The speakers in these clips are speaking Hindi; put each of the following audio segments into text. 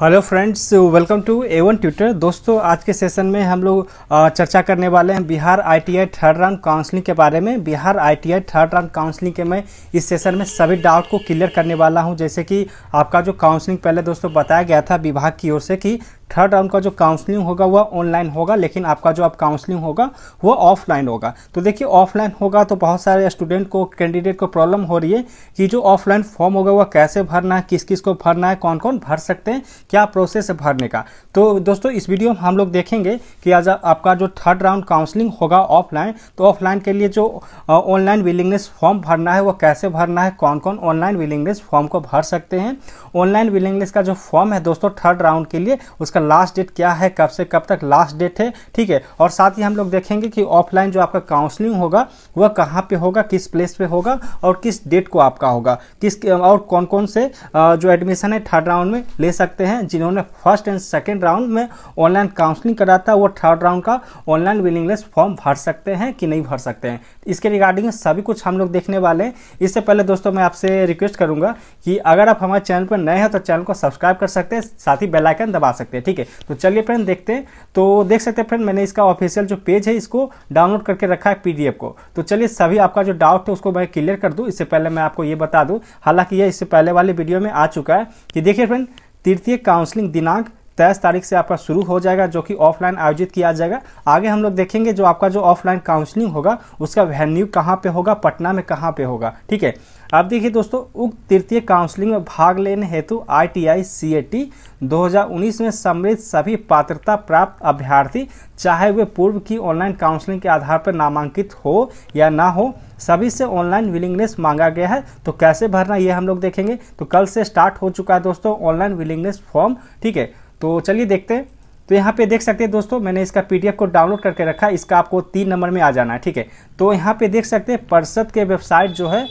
hello friends welcome to A one tutor दोस्तों आज के सेशन में हम लोग चर्चा करने वाले हैं Bihar ITI third round counselling के बारे में Bihar ITI third round counselling के मैं इस सेशन में सभी डाउट को क्लियर करने वाला हूं जैसे कि आपका जो काउंसलिंग पहले दोस्तों बताया गया था विभाग की ओर से कि थर्ड राउंड का जो काउंसलिंग होगा वह ऑनलाइन होगा लेकिन आपका जो आप काउंसलिंग होगा वह ऑफलाइन होगा तो देखिए ऑफलाइन होगा तो बहुत सारे स्टूडेंट को कैंडिडेट को प्रॉब्लम हो रही है कि जो ऑफलाइन फॉर्म होगा वह कैसे भरना है किस किस को भरना है कौन कौन भर सकते हैं क्या प्रोसेस है भरने का तो दोस्तों इस वीडियो में हम लोग देखेंगे कि आज आपका जो थर्ड राउंड काउंसलिंग होगा ऑफलाइन तो ऑफलाइन के लिए जो ऑनलाइन विलिंगनेस फॉर्म भरना है वह कैसे भरना है कौन कौन ऑनलाइन विलिंगनेस फॉर्म को भर सकते हैं ऑनलाइन विलिंगनेस का जो फॉर्म है दोस्तों थर्ड राउंड के लिए उसका इसका लास्ट डेट क्या है कब से कब तक लास्ट डेट है ठीक है और साथ ही हम लोग देखेंगे कि ऑफलाइन जो आपका काउंसलिंग होगा वह कहाँ पे होगा किस प्लेस पे होगा और किस डेट को आपका होगा किस और कौन कौन से जो एडमिशन है थर्ड राउंड में ले सकते हैं जिन्होंने फर्स्ट एंड सेकेंड राउंड में ऑनलाइन काउंसलिंग करा था वो थर्ड राउंड का ऑनलाइन विलिंगलेस फॉर्म भर सकते हैं कि नहीं भर सकते हैं इसके रिगार्डिंग सभी कुछ हम लोग देखने वाले हैं इससे पहले दोस्तों मैं आपसे रिक्वेस्ट करूंगा कि अगर आप हमारे चैनल पर नए हैं तो चैनल को सब्सक्राइब कर सकते हैं साथ ही बेलाइकन दबा सकते हैं ठीक है तो चलिए फ्रेंड देखते हैं तो देख सकते हैं फ्रेंड मैंने इसका ऑफिशियल जो पेज है इसको डाउनलोड करके रखा है पीडीएफ को तो चलिए सभी आपका जो डाउट है उसको मैं क्लियर कर दूँ इससे पहले मैं आपको ये बता दूँ हालांकि यह इससे पहले वाले वीडियो में आ चुका है कि देखिए फ्रेंड तृतीय काउंसलिंग दिनांक तेईस तारीख से आपका शुरू हो जाएगा जो कि ऑफलाइन आयोजित किया जाएगा आगे हम लोग देखेंगे जो आपका जो ऑफलाइन काउंसलिंग होगा उसका वेन्यू कहाँ पे होगा पटना में कहाँ पे होगा ठीक है अब देखिए दोस्तों उक्त तृतीय काउंसलिंग में भाग लेने हेतु आई T I C A T दो में सम्मिलित सभी पात्रता प्राप्त अभ्यर्थी चाहे वे पूर्व की ऑनलाइन काउंसलिंग के आधार पर नामांकित हो या ना हो सभी से ऑनलाइन विलिंगनेस मांगा गया है तो कैसे भरना ये हम लोग देखेंगे तो कल से स्टार्ट हो चुका है दोस्तों ऑनलाइन विलिंगनेस फॉर्म ठीक है तो चलिए देखते हैं तो यहाँ पे देख सकते हैं दोस्तों मैंने इसका पीडीएफ को डाउनलोड करके रखा इसका आपको तीन नंबर में आ जाना है ठीक है तो यहाँ पे देख सकते हैं परिषद के वेबसाइट जो है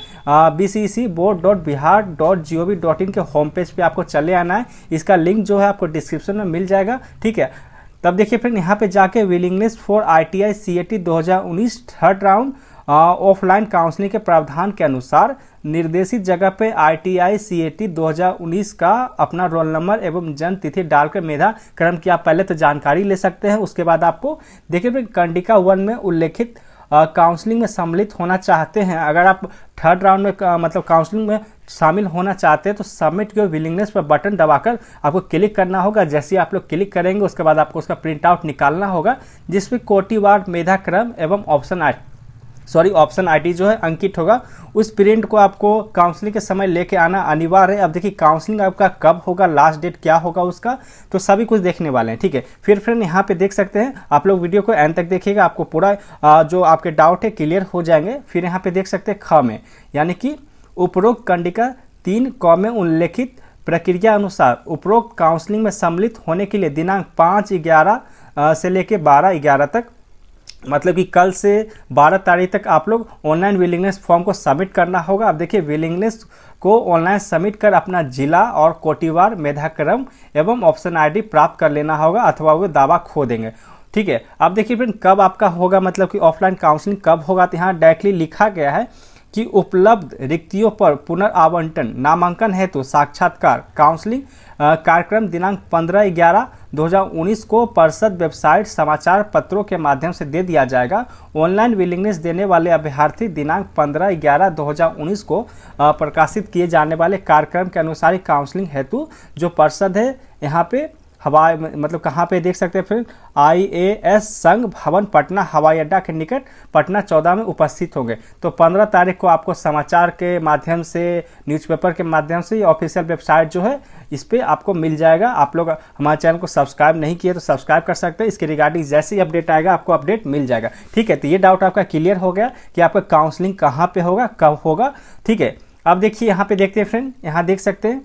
B C C board dot Bihar dot G O V dot in के होम पेज पे आपको चले आना है इसका लिंक जो है आपको डिस्क्रिप्शन में मिल जाएगा ठीक है तब देखिए फ्रेंड यहाँ पे जाके willingness for I T I C A T दो हज़ार उन्नीस थर्ड राउंड ऑफलाइन काउंसलिंग के प्रावधान के अनुसार निर्देशित जगह पे दो हज़ार उन्नीस का अपना रोल नंबर एवं जन्म तिथि डालकर मेधा क्रम की आप पहले तो जानकारी ले सकते हैं उसके बाद आपको देखिए फिर कंडिका वन में उल्लेखित काउंसलिंग में सम्मिलित होना चाहते हैं अगर आप थर्ड राउंड में मतलब काउंसलिंग में शामिल होना चाहते हैं तो सबमिट योर विलिंगनेस पर बटन दबाकर आपको क्लिक करना होगा जैसे ही आप लोग क्लिक करेंगे उसके बाद आपको उसका प्रिंट आउट निकालना होगा जिसमें कोटिवार मेधा क्रम एवं ऑप्शन आठ सॉरी ऑप्शन आईडी जो है अंकित होगा उस प्रिंट को आपको काउंसलिंग के समय लेके आना अनिवार्य है अब देखिए काउंसलिंग आपका कब होगा लास्ट डेट क्या होगा उसका तो सभी कुछ देखने वाले हैं ठीक है फिर फ्रेंड यहाँ पे देख सकते हैं आप लोग वीडियो को एंड तक देखिएगा आपको पूरा जो आपके डाउट है क्लियर हो जाएंगे फिर यहाँ पे देख सकते हैं ख में यानी कि उपरोक्त कंडिका तीन क में उल्लेखित प्रक्रिया अनुसार उपरोक्त काउंसलिंग में सम्मिलित होने के लिए दिनांक पाँच ग्यारह से लेकर बारह ग्यारह तक मतलब कि कल से 12 तारीख तक आप लोग ऑनलाइन विलिंगनेस फॉर्म को सबमिट करना होगा अब देखिए विलिंगनेस को ऑनलाइन सबमिट कर अपना जिला और कोटिवार मेधाक्रम एवं ऑप्शन आईडी प्राप्त कर लेना होगा अथवा वो दावा खो देंगे ठीक है अब देखिए फिर कब आपका होगा मतलब कि ऑफलाइन काउंसलिंग कब होगा तो यहाँ डायरेक्टली लिखा गया है की उपलब्ध रिक्तियों पर पुनर्आवंटन नामांकन हेतु तो साक्षात्कार काउंसलिंग कार्यक्रम दिनांक 15 ग्यारह 2019 को परिषद वेबसाइट समाचार पत्रों के माध्यम से दे दिया जाएगा ऑनलाइन विलिंगनेस देने वाले अभ्यर्थी दिनांक 15 ग्यारह 2019 को प्रकाशित किए जाने वाले कार्यक्रम के अनुसार काउंसलिंग हेतु जो परिषद है यहाँ पे हवाई मतलब कहाँ पे देख सकते हैं फिर एस संघ भवन पटना हवाई अड्डा के निकट पटना चौदह में उपस्थित होंगे तो पंद्रह तारीख को आपको समाचार के माध्यम से न्यूज़पेपर के माध्यम से ऑफिशियल वेबसाइट जो है इस पर आपको मिल जाएगा आप लोग हमारे चैनल को सब्सक्राइब नहीं किए तो सब्सक्राइब कर सकते हैं इसके रिगार्डिंग जैसे ही अपडेट आएगा आपको अपडेट मिल जाएगा ठीक है तो ये डाउट आपका क्लियर हो गया कि आपका काउंसलिंग कहाँ पर होगा कब होगा ठीक है अब देखिए यहाँ पे देखते हैं फ्रेंड यहाँ देख सकते हैं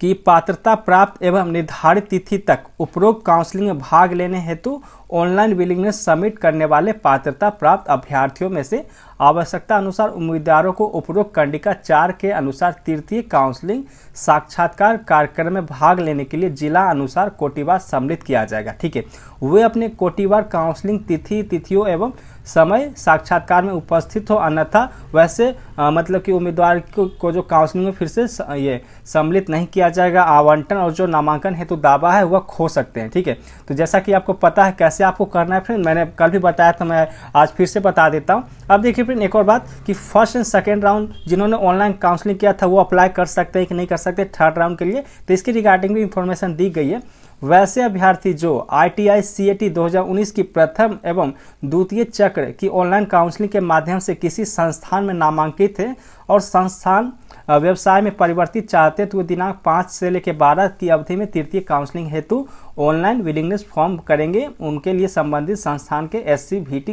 कि पात्रता प्राप्त एवं निर्धारित तिथि तक उपरोक्त काउंसलिंग में भाग लेने हेतु ऑनलाइन विलिंगनेस सबमिट करने वाले पात्रता प्राप्त अभ्यर्थियों में से आवश्यकता अनुसार उम्मीदवारों को उपरोक्त कंडिका चार के अनुसार तृतीय काउंसलिंग साक्षात्कार कार्यक्रम में भाग लेने के लिए जिला अनुसार कोटिवार सम्मिलित किया जाएगा ठीक है वे अपने कोटिवार काउंसलिंग तिथि तिथियों एवं समय साक्षात्कार में उपस्थित हो अन्यथा वैसे आ, मतलब कि उम्मीदवार को, को जो काउंसलिंग में फिर से स, ये सम्मिलित नहीं किया जाएगा आवंटन और जो नामांकन हेतु दावा है वह खो सकते हैं ठीक है तो जैसा कि आपको पता है कैसे से आपको करना है फ्रेंड मैंने कल भी बताया था मैं आज फिर से बता देता हूँ अब देखिए फ्रेंड एक और बात कि फर्स्ट एंड सेकेंड राउंड जिन्होंने ऑनलाइन काउंसलिंग किया था वो अप्लाई कर सकते हैं कि नहीं कर सकते थर्ड राउंड के लिए तो इसके रिगार्डिंग भी इंफॉर्मेशन दी गई है वैसे अभ्यर्थी जो दो हजार उन्नीस की प्रथम एवं द्वितीय चक्र की ऑनलाइन काउंसलिंग के माध्यम से किसी संस्थान में नामांकित है और संस्थान व्यवसाय में परिवर्तित चाहते तो दिनांक पाँच से लेकर बारह की अवधि में तृतीय काउंसलिंग हेतु ऑनलाइन विलिंगनेस फॉर्म करेंगे उनके लिए संबंधित संस्थान के एस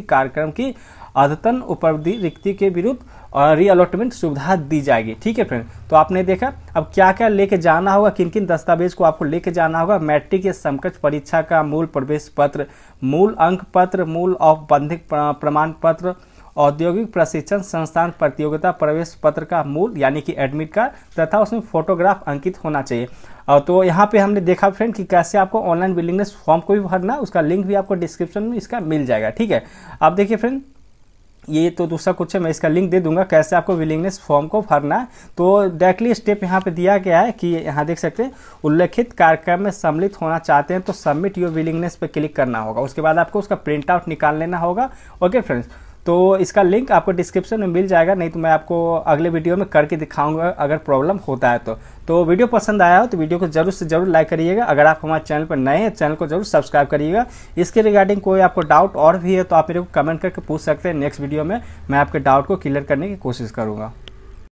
कार्यक्रम की अद्यतन उपलब्धि रिक्ति के विरुद्ध रीअलॉटमेंट सुविधा दी जाएगी ठीक है फ्रेंड तो आपने देखा अब क्या क्या लेके जाना होगा किन किन दस्तावेज को आपको लेके जाना होगा मैट्रिक या समकक्ष परीक्षा का मूल प्रवेश पत्र मूल अंक पत्र मूल औपबंधिक प्रमाण पत्र औद्योगिक प्रशिक्षण संस्थान प्रतियोगिता प्रवेश पत्र का मूल यानी कि एडमिट कार्ड तथा उसमें फोटोग्राफ अंकित होना चाहिए और तो यहाँ पे हमने देखा फ्रेंड कि कैसे आपको ऑनलाइन बिल्डिंगनेस फॉर्म को भी भरना उसका लिंक भी आपको डिस्क्रिप्शन में इसका मिल जाएगा ठीक है अब देखिए फ्रेंड ये तो दूसरा कुछ है मैं इसका लिंक दे दूंगा कैसे आपको विलिंगनेस फॉर्म को भरना है तो डायरेक्टली स्टेप यहाँ पे दिया गया है कि यहाँ देख सकते हैं उल्लेखित कार्यक्रम में सम्मिलित होना चाहते हैं तो सबमिट योर विलिंगनेस पे क्लिक करना होगा उसके बाद आपको उसका प्रिंट आउट निकाल लेना होगा ओके फ्रेंड्स तो इसका लिंक आपको डिस्क्रिप्शन में मिल जाएगा नहीं तो मैं आपको अगले वीडियो में करके दिखाऊंगा अगर प्रॉब्लम होता है तो तो वीडियो पसंद आया हो तो वीडियो को जरूर से जरूर लाइक करिएगा अगर आप हमारे चैनल पर नए हैं चैनल को जरूर सब्सक्राइब करिएगा इसके रिगार्डिंग कोई आपको डाउट और भी है तो आप मेरे को कमेंट करके पूछ सकते हैं नेक्स्ट वीडियो में मैं आपके डाउट को क्लियर करने की कोशिश करूँगा